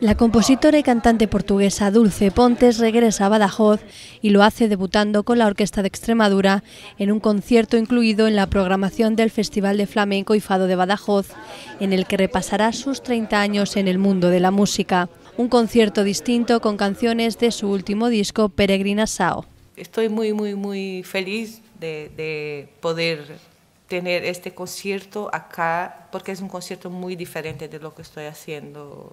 La compositora y cantante portuguesa Dulce Pontes regresa a Badajoz y lo hace debutando con la Orquesta de Extremadura en un concierto incluido en la programación del Festival de Flamenco y Fado de Badajoz, en el que repasará sus 30 años en el mundo de la música. Un concierto distinto con canciones de su último disco, Peregrina Sao. Estoy muy, muy, muy feliz de, de poder tener este concierto acá, porque es un concierto muy diferente de lo que estoy haciendo.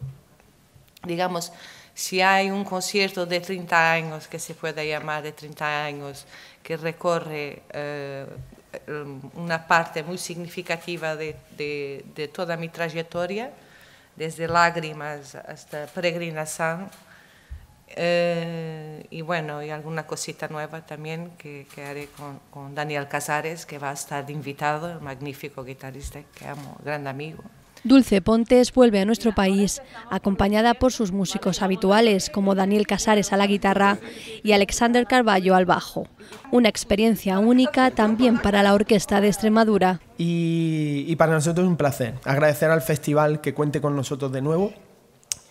Digamos, si hay un concierto de 30 años, que se pueda llamar de 30 años, que recorre eh, um, una parte muy significativa de, de, de, toda mi trayectoria, desde lágrimas hasta peregrinación, eh, y bueno, y alguna cosita nueva también que, haré con, Daniel Casares, que va a estar invitado, el magnífico guitarrista que amo, gran amigo. Dulce Pontes vuelve a nuestro país, acompañada por sus músicos habituales como Daniel Casares a la guitarra y Alexander Carballo al bajo. Una experiencia única también para la Orquesta de Extremadura. Y, para nosotros un placer. Agradecer al festival que cuente con nosotros de nuevo.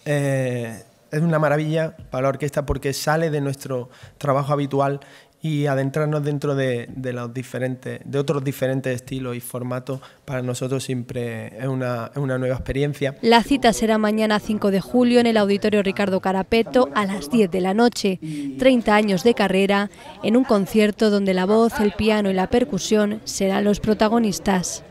Eh, es una maravilla para la orquesta porque sale de nuestro trabajo habitual y adentrarnos dentro de, los diferentes, de otros diferentes estilos y formatos para nosotros siempre es una, es una, nueva experiencia. La cita será mañana 5 de julio en el Auditorio Ricardo Carapeto a las 10 de la noche, 30 años de carrera, en un concierto donde la voz, el piano y la percusión serán los protagonistas.